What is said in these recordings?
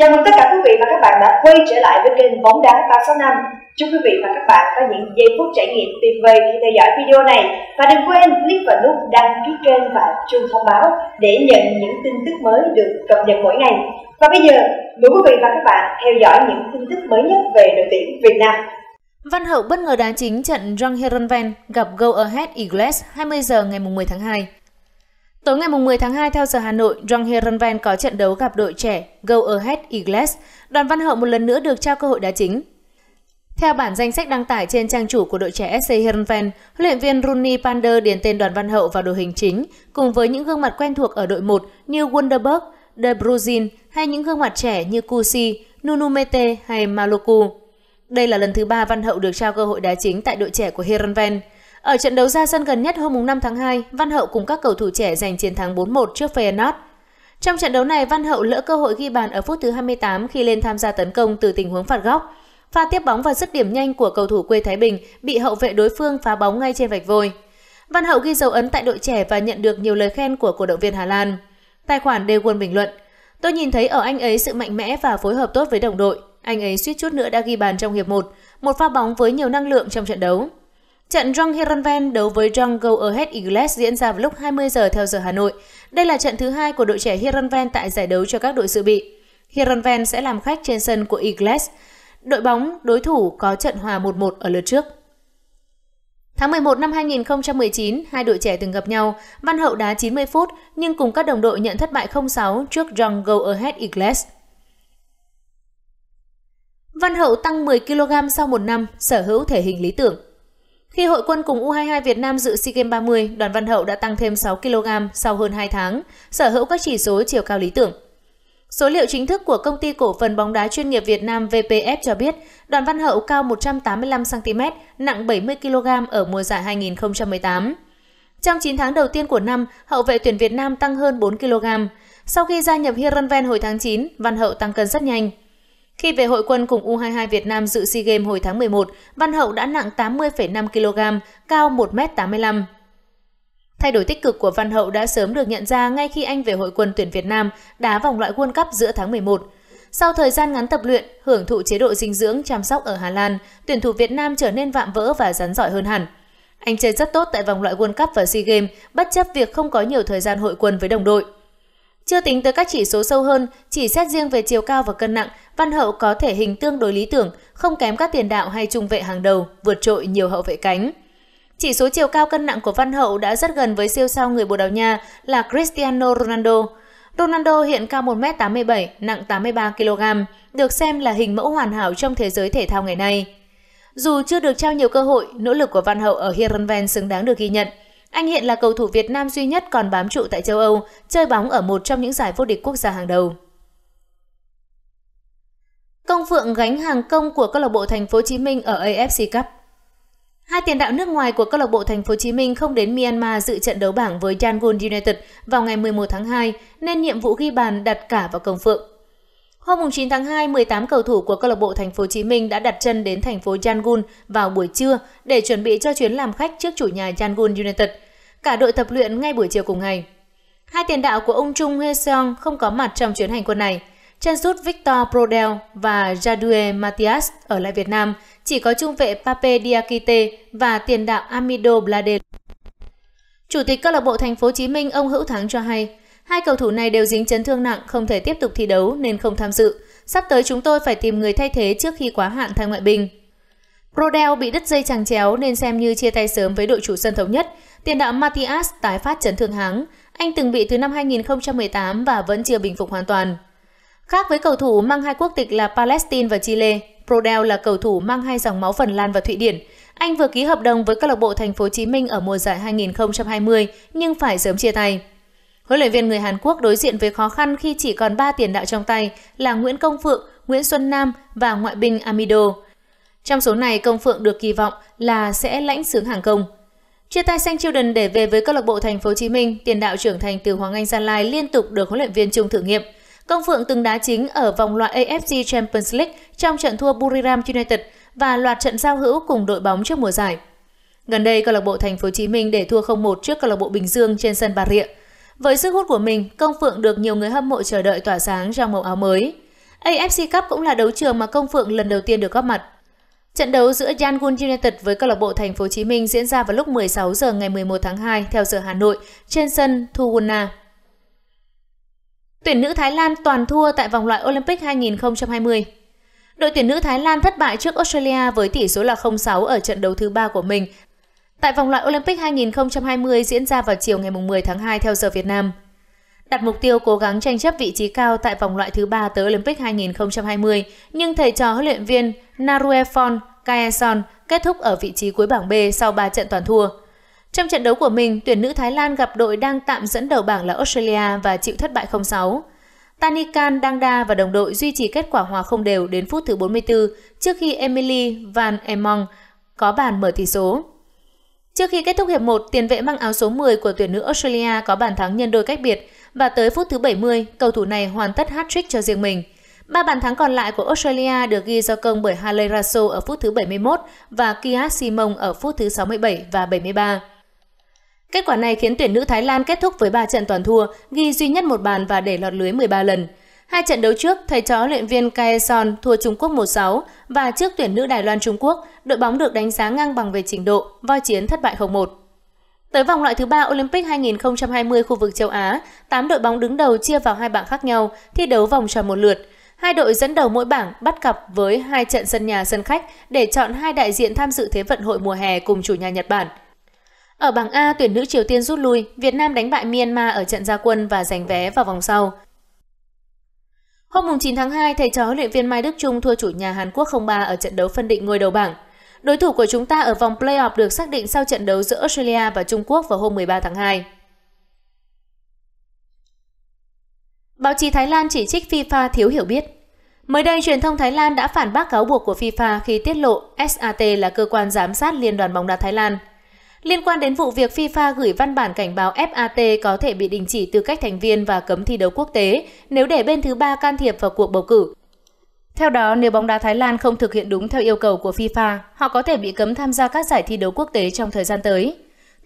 Chào mừng tất cả quý vị và các bạn đã quay trở lại với kênh Bóng Đá 365 Chúc quý vị và các bạn có những giây phút trải nghiệm tuyệt vời khi theo dõi video này Và đừng quên click vào nút đăng ký kênh và chuông thông báo để nhận những tin tức mới được cập nhật mỗi ngày Và bây giờ, mời quý vị và các bạn theo dõi những tin tức mới nhất về đội tuyển Việt Nam Văn Hậu bất ngờ đá chính trận Rang Herenven gặp Go Ahead Eagles 20 giờ ngày 10 tháng 2 Tối ngày 10 tháng 2 theo giờ Hà Nội, Jong Herenven có trận đấu gặp đội trẻ Go Ahead Eagles. Đoàn Văn Hậu một lần nữa được trao cơ hội đá chính. Theo bản danh sách đăng tải trên trang chủ của đội trẻ SC Herenven, huấn luyện viên Rooney Pander điền tên Đoàn Văn Hậu vào đội hình chính, cùng với những gương mặt quen thuộc ở đội 1 như Wunderberg, De Bruyne hay những gương mặt trẻ như Kusi, Nunumete hay Maloku. Đây là lần thứ ba Văn Hậu được trao cơ hội đá chính tại đội trẻ của Herenven. Ở trận đấu ra sân gần nhất hôm 5 tháng 2, Văn Hậu cùng các cầu thủ trẻ giành chiến thắng 4-1 trước Feyenoord. Trong trận đấu này, Văn Hậu lỡ cơ hội ghi bàn ở phút thứ 28 khi lên tham gia tấn công từ tình huống phạt góc. Pha tiếp bóng và dứt điểm nhanh của cầu thủ quê Thái Bình bị hậu vệ đối phương phá bóng ngay trên vạch vôi. Văn Hậu ghi dấu ấn tại đội trẻ và nhận được nhiều lời khen của cổ động viên Hà Lan. Tài khoản Daewon bình luận, Tôi nhìn thấy ở anh ấy sự mạnh mẽ và phối hợp tốt với đồng đội. Anh ấy suýt chút nữa đã ghi bàn trong hiệp 1, một pha bóng với nhiều năng lượng trong trận đấu. Trận Rong Hironven đấu với Rong Go Ahead Eagles diễn ra vào lúc 20 giờ theo giờ Hà Nội. Đây là trận thứ hai của đội trẻ Hironven tại giải đấu cho các đội dự bị. Hironven sẽ làm khách trên sân của Eagles. Đội bóng đối thủ có trận hòa 1-1 ở lượt trước. Tháng 11 năm 2019, hai đội trẻ từng gặp nhau, Văn Hậu đá 90 phút nhưng cùng các đồng đội nhận thất bại 0-6 trước Rong Go Ahead Eagles. Văn Hậu tăng 10 kg sau một năm, sở hữu thể hình lý tưởng. Khi hội quân cùng U22 Việt Nam dự SEA Games 30, Đoàn Văn Hậu đã tăng thêm 6 kg sau hơn 2 tháng, sở hữu các chỉ số chiều cao lý tưởng. Số liệu chính thức của công ty cổ phần bóng đá chuyên nghiệp Việt Nam VPF cho biết, Đoàn Văn Hậu cao 185 cm, nặng 70 kg ở mùa giải 2018. Trong 9 tháng đầu tiên của năm, hậu vệ tuyển Việt Nam tăng hơn 4 kg. Sau khi gia nhập Hiranven hồi tháng 9, Văn Hậu tăng cân rất nhanh. Khi về hội quân cùng U22 Việt Nam dự SEA Games hồi tháng 11, Văn Hậu đã nặng 80,5 kg, cao 1m85. Thay đổi tích cực của Văn Hậu đã sớm được nhận ra ngay khi anh về hội quân tuyển Việt Nam đá vòng loại World Cup giữa tháng 11. Sau thời gian ngắn tập luyện, hưởng thụ chế độ dinh dưỡng chăm sóc ở Hà Lan, tuyển thủ Việt Nam trở nên vạm vỡ và rắn giỏi hơn hẳn. Anh chơi rất tốt tại vòng loại World Cup và SEA Games, bất chấp việc không có nhiều thời gian hội quân với đồng đội. Chưa tính tới các chỉ số sâu hơn, chỉ xét riêng về chiều cao và cân nặng, Văn Hậu có thể hình tương đối lý tưởng, không kém các tiền đạo hay trung vệ hàng đầu, vượt trội nhiều hậu vệ cánh. Chỉ số chiều cao cân nặng của Văn Hậu đã rất gần với siêu sao người Bồ Đào Nha là Cristiano Ronaldo. Ronaldo hiện cao 1m87, nặng 83 kg, được xem là hình mẫu hoàn hảo trong thế giới thể thao ngày nay. Dù chưa được trao nhiều cơ hội, nỗ lực của Văn Hậu ở Heerenveen xứng đáng được ghi nhận – anh hiện là cầu thủ Việt Nam duy nhất còn bám trụ tại châu Âu, chơi bóng ở một trong những giải vô địch quốc gia hàng đầu. Công Phượng gánh hàng công của câu lạc bộ Thành phố Hồ Chí Minh ở AFC Cup. Hai tiền đạo nước ngoài của câu lạc bộ Thành phố Hồ Chí Minh không đến Myanmar dự trận đấu bảng với Yangon United vào ngày 11 tháng 2 nên nhiệm vụ ghi bàn đặt cả vào Công Phượng. Hôm 9 tháng 2, 18 cầu thủ của câu lạc bộ Thành phố Hồ Chí Minh đã đặt chân đến thành phố Yangon vào buổi trưa để chuẩn bị cho chuyến làm khách trước chủ nhà Yangon United. Cả đội tập luyện ngay buổi chiều cùng ngày. Hai tiền đạo của ông Trung Hee Seong không có mặt trong chuyến hành quân này. Chân sút Victor Prodel và Jadue Matias ở lại Việt Nam chỉ có trung vệ Pape Diakite và tiền đạo Amido Blade. Chủ tịch câu lạc bộ Thành phố Hồ Chí Minh ông Hữu Thắng cho hay, Hai cầu thủ này đều dính chấn thương nặng, không thể tiếp tục thi đấu nên không tham dự. Sắp tới chúng tôi phải tìm người thay thế trước khi quá hạn thang ngoại bình. Prodel bị đứt dây chằng chéo nên xem như chia tay sớm với đội chủ sân thống nhất. Tiền đạo Matias tái phát chấn thương háng. Anh từng bị từ năm 2018 và vẫn chưa bình phục hoàn toàn. Khác với cầu thủ mang hai quốc tịch là Palestine và Chile, Prodel là cầu thủ mang hai dòng máu Phần Lan và Thụy Điển. Anh vừa ký hợp đồng với câu lạc bộ Thành phố Hồ Chí Minh ở mùa giải 2020 nhưng phải sớm chia tay. Huấn luyện viên người Hàn Quốc đối diện với khó khăn khi chỉ còn 3 tiền đạo trong tay là Nguyễn Công Phượng, Nguyễn Xuân Nam và ngoại binh Amido. Trong số này, Công Phượng được kỳ vọng là sẽ lãnh sướng hàng công. Chia tay Xanh Children để về với câu lạc bộ Thành phố Hồ Chí Minh, tiền đạo trưởng thành từ Hoàng Anh Gia Lai liên tục được huấn luyện viên Trung thử nghiệm. Công Phượng từng đá chính ở vòng loại AFC Champions League trong trận thua Buriram United và loạt trận giao hữu cùng đội bóng trước mùa giải. Gần đây, câu lạc bộ Thành phố Hồ Chí Minh để thua 0-1 trước câu lạc bộ Bình Dương trên sân Bà Rịa. Với sức hút của mình, Công Phượng được nhiều người hâm mộ chờ đợi tỏa sáng trong màu áo mới. AFC Cup cũng là đấu trường mà Công Phượng lần đầu tiên được góp mặt. Trận đấu giữa Yangon United với câu lạc bộ Thành phố Hồ Chí Minh diễn ra vào lúc 16 giờ ngày 11 tháng 2 theo giờ Hà Nội trên sân Thuwuna. Tuyển nữ Thái Lan toàn thua tại vòng loại Olympic 2020. Đội tuyển nữ Thái Lan thất bại trước Australia với tỷ số là 0-6 ở trận đấu thứ ba của mình tại vòng loại Olympic 2020 diễn ra vào chiều ngày 10 tháng 2 theo giờ Việt Nam. Đặt mục tiêu cố gắng tranh chấp vị trí cao tại vòng loại thứ ba tới Olympic 2020, nhưng thầy trò huấn luyện viên Naruefon Kaeson kết thúc ở vị trí cuối bảng B sau 3 trận toàn thua. Trong trận đấu của mình, tuyển nữ Thái Lan gặp đội đang tạm dẫn đầu bảng là Australia và chịu thất bại 0-6. Tanikan Dangda và đồng đội duy trì kết quả hòa không đều đến phút thứ 44 trước khi Emily Van Emong có bàn mở tỷ số. Trước khi kết thúc hiệp 1, tiền vệ mang áo số 10 của tuyển nữ Australia có bàn thắng nhân đôi cách biệt và tới phút thứ 70, cầu thủ này hoàn tất hat-trick cho riêng mình. Ba bàn thắng còn lại của Australia được ghi do công bởi Haley Raso ở phút thứ 71 và Kiat Simon ở phút thứ 67 và 73. Kết quả này khiến tuyển nữ Thái Lan kết thúc với 3 trận toàn thua, ghi duy nhất một bàn và để lọt lưới 13 lần. Hai trận đấu trước, thầy chó luyện viên Kaeson thua Trung Quốc 1-6 và trước tuyển nữ Đài Loan Trung Quốc, đội bóng được đánh giá ngang bằng về trình độ, voi chiến thất bại 0-1. Tới vòng loại thứ ba Olympic 2020 khu vực châu Á, 8 đội bóng đứng đầu chia vào hai bảng khác nhau, thi đấu vòng tròn một lượt. Hai đội dẫn đầu mỗi bảng bắt cặp với hai trận sân nhà sân khách để chọn hai đại diện tham dự Thế vận hội mùa hè cùng chủ nhà Nhật Bản. Ở bảng A, tuyển nữ Triều Tiên rút lui, Việt Nam đánh bại Myanmar ở trận gia quân và giành vé vào vòng sau. Hôm 9 tháng 2, thầy trò huấn luyện viên Mai Đức Trung thua chủ nhà Hàn Quốc 0-3 ở trận đấu phân định ngôi đầu bảng. Đối thủ của chúng ta ở vòng playoff được xác định sau trận đấu giữa Australia và Trung Quốc vào hôm 13 tháng 2. Báo chí Thái Lan chỉ trích FIFA thiếu hiểu biết. Mới đây, truyền thông Thái Lan đã phản bác cáo buộc của FIFA khi tiết lộ SAT là cơ quan giám sát Liên đoàn bóng đá Thái Lan Liên quan đến vụ việc FIFA gửi văn bản cảnh báo FAT có thể bị đình chỉ tư cách thành viên và cấm thi đấu quốc tế nếu để bên thứ ba can thiệp vào cuộc bầu cử. Theo đó, nếu bóng đá Thái Lan không thực hiện đúng theo yêu cầu của FIFA, họ có thể bị cấm tham gia các giải thi đấu quốc tế trong thời gian tới.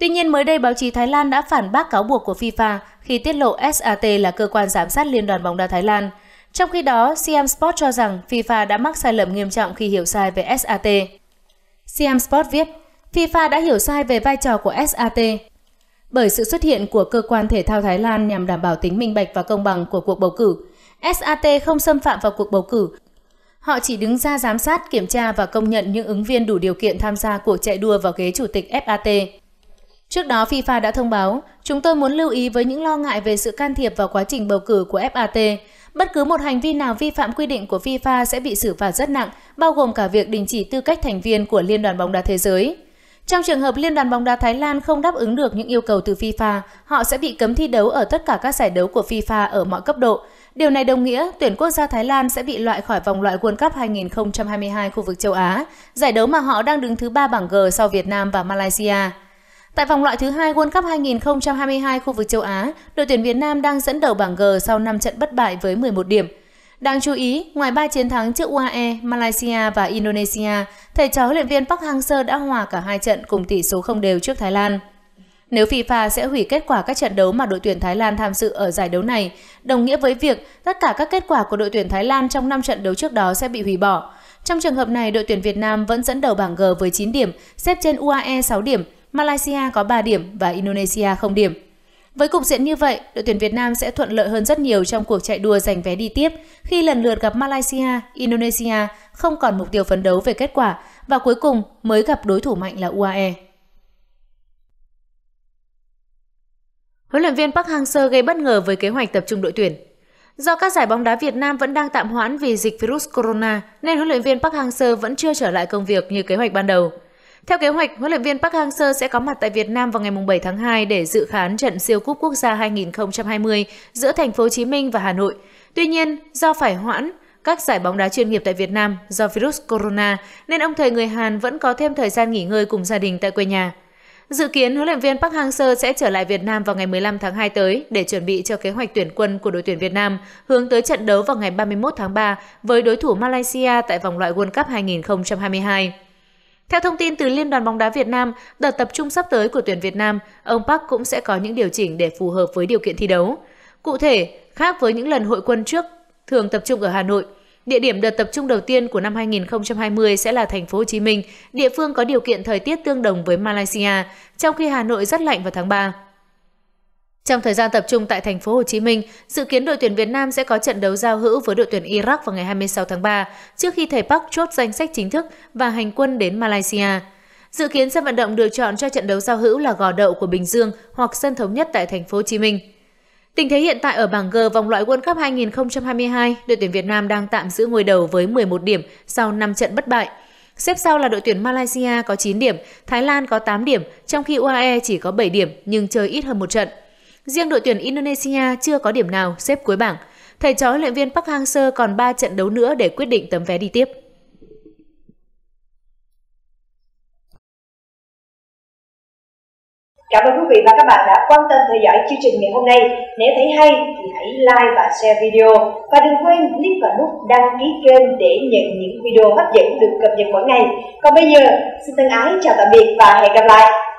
Tuy nhiên, mới đây báo chí Thái Lan đã phản bác cáo buộc của FIFA khi tiết lộ SAT là cơ quan giám sát Liên đoàn bóng đá Thái Lan. Trong khi đó, CM Sport cho rằng FIFA đã mắc sai lầm nghiêm trọng khi hiểu sai về SAT. CM Sport viết, FIFA đã hiểu sai về vai trò của SAT. Bởi sự xuất hiện của cơ quan thể thao Thái Lan nhằm đảm bảo tính minh bạch và công bằng của cuộc bầu cử, SAT không xâm phạm vào cuộc bầu cử. Họ chỉ đứng ra giám sát, kiểm tra và công nhận những ứng viên đủ điều kiện tham gia cuộc chạy đua vào ghế chủ tịch FAT. Trước đó, FIFA đã thông báo, chúng tôi muốn lưu ý với những lo ngại về sự can thiệp vào quá trình bầu cử của FAT. Bất cứ một hành vi nào vi phạm quy định của FIFA sẽ bị xử phạt rất nặng, bao gồm cả việc đình chỉ tư cách thành viên của Liên đoàn bóng đá thế giới. Trong trường hợp Liên đoàn bóng đá Thái Lan không đáp ứng được những yêu cầu từ FIFA, họ sẽ bị cấm thi đấu ở tất cả các giải đấu của FIFA ở mọi cấp độ. Điều này đồng nghĩa tuyển quốc gia Thái Lan sẽ bị loại khỏi vòng loại World Cup 2022 khu vực châu Á, giải đấu mà họ đang đứng thứ ba bảng G sau Việt Nam và Malaysia. Tại vòng loại thứ hai World Cup 2022 khu vực châu Á, đội tuyển Việt Nam đang dẫn đầu bảng G sau 5 trận bất bại với 11 điểm – Đáng chú ý, ngoài 3 chiến thắng trước UAE, Malaysia và Indonesia, thầy trò huấn luyện viên Park Hang-seo đã hòa cả hai trận cùng tỷ số không đều trước Thái Lan. Nếu FIFA sẽ hủy kết quả các trận đấu mà đội tuyển Thái Lan tham dự ở giải đấu này, đồng nghĩa với việc tất cả các kết quả của đội tuyển Thái Lan trong 5 trận đấu trước đó sẽ bị hủy bỏ. Trong trường hợp này, đội tuyển Việt Nam vẫn dẫn đầu bảng G với 9 điểm, xếp trên UAE 6 điểm, Malaysia có 3 điểm và Indonesia 0 điểm. Với cục diện như vậy, đội tuyển Việt Nam sẽ thuận lợi hơn rất nhiều trong cuộc chạy đua giành vé đi tiếp khi lần lượt gặp Malaysia, Indonesia không còn mục tiêu phấn đấu về kết quả và cuối cùng mới gặp đối thủ mạnh là UAE. Huấn luyện viên Park Hang-seo gây bất ngờ với kế hoạch tập trung đội tuyển. Do các giải bóng đá Việt Nam vẫn đang tạm hoãn vì dịch virus corona nên huấn luyện viên Park Hang-seo vẫn chưa trở lại công việc như kế hoạch ban đầu. Theo kế hoạch, huấn luyện viên Park Hang-seo sẽ có mặt tại Việt Nam vào ngày 7 tháng 2 để dự khán trận siêu cúp quốc gia 2020 giữa thành phố Hồ Chí Minh và Hà Nội. Tuy nhiên, do phải hoãn các giải bóng đá chuyên nghiệp tại Việt Nam do virus corona nên ông thầy người Hàn vẫn có thêm thời gian nghỉ ngơi cùng gia đình tại quê nhà. Dự kiến huấn luyện viên Park Hang-seo sẽ trở lại Việt Nam vào ngày 15 tháng 2 tới để chuẩn bị cho kế hoạch tuyển quân của đội tuyển Việt Nam hướng tới trận đấu vào ngày 31 tháng 3 với đối thủ Malaysia tại vòng loại World Cup 2022. Theo thông tin từ Liên đoàn bóng đá Việt Nam, đợt tập trung sắp tới của tuyển Việt Nam, ông Park cũng sẽ có những điều chỉnh để phù hợp với điều kiện thi đấu. Cụ thể, khác với những lần hội quân trước thường tập trung ở Hà Nội, Địa điểm đợt tập trung đầu tiên của năm 2020 sẽ là thành phố Hồ Chí Minh, địa phương có điều kiện thời tiết tương đồng với Malaysia, trong khi Hà Nội rất lạnh vào tháng 3. Trong thời gian tập trung tại thành phố Hồ Chí Minh, dự kiến đội tuyển Việt Nam sẽ có trận đấu giao hữu với đội tuyển Iraq vào ngày 26 tháng 3, trước khi thầy Park chốt danh sách chính thức và hành quân đến Malaysia. Dự kiến sân vận động được chọn cho trận đấu giao hữu là Gò Đậu của Bình Dương hoặc sân thống nhất tại thành phố Hồ Chí Minh. Tình thế hiện tại ở bảng G vòng loại World Cup 2022, đội tuyển Việt Nam đang tạm giữ ngôi đầu với 11 điểm sau 5 trận bất bại. Xếp sau là đội tuyển Malaysia có 9 điểm, Thái Lan có 8 điểm, trong khi UAE chỉ có 7 điểm nhưng chơi ít hơn một trận. Riêng đội tuyển Indonesia chưa có điểm nào xếp cuối bảng. Thầy trò huấn luyện viên Park Hang-seo còn 3 trận đấu nữa để quyết định tấm vé đi tiếp. Cảm ơn quý vị và các bạn đã quan tâm theo dõi chương trình ngày hôm nay. Nếu thấy hay thì hãy like và share video. Và đừng quên click vào nút đăng ký kênh để nhận những video hấp dẫn được cập nhật mỗi ngày. Còn bây giờ, xin thân ái chào tạm biệt và hẹn gặp lại.